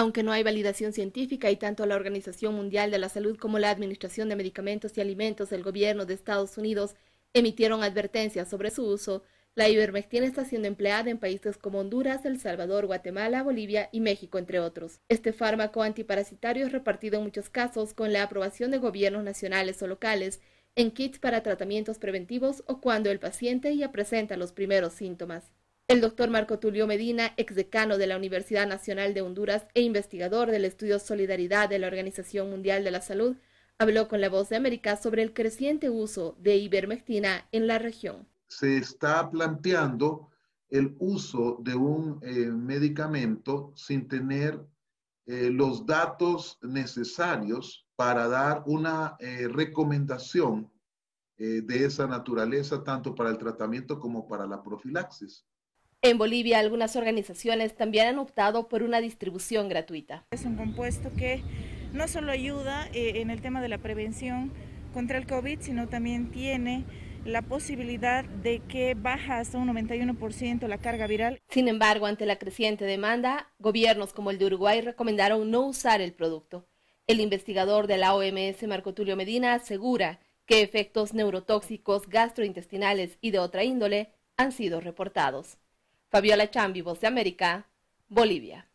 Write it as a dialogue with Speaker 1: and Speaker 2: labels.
Speaker 1: Aunque no hay validación científica y tanto la Organización Mundial de la Salud como la Administración de Medicamentos y Alimentos del gobierno de Estados Unidos emitieron advertencias sobre su uso, la ivermectina está siendo empleada en países como Honduras, El Salvador, Guatemala, Bolivia y México, entre otros. Este fármaco antiparasitario es repartido en muchos casos con la aprobación de gobiernos nacionales o locales en kits para tratamientos preventivos o cuando el paciente ya presenta los primeros síntomas. El doctor Marco Tulio Medina, exdecano de la Universidad Nacional de Honduras e investigador del estudio Solidaridad de la Organización Mundial de la Salud, habló con La Voz de América sobre el creciente uso de ivermectina en la región.
Speaker 2: Se está planteando el uso de un eh, medicamento sin tener eh, los datos necesarios para dar una eh, recomendación de esa naturaleza, tanto para el tratamiento como para la profilaxis.
Speaker 1: En Bolivia, algunas organizaciones también han optado
Speaker 3: por una distribución gratuita. Es un compuesto que no solo ayuda eh, en el tema de la prevención contra el COVID, sino también tiene la posibilidad de que baja hasta un 91% la carga viral. Sin embargo, ante la creciente demanda,
Speaker 1: gobiernos como el de Uruguay recomendaron no usar el producto. El investigador de la OMS, Marco Tulio Medina, asegura que efectos neurotóxicos, gastrointestinales y de otra índole han sido reportados. Fabiola Chambi, Voz de América, Bolivia.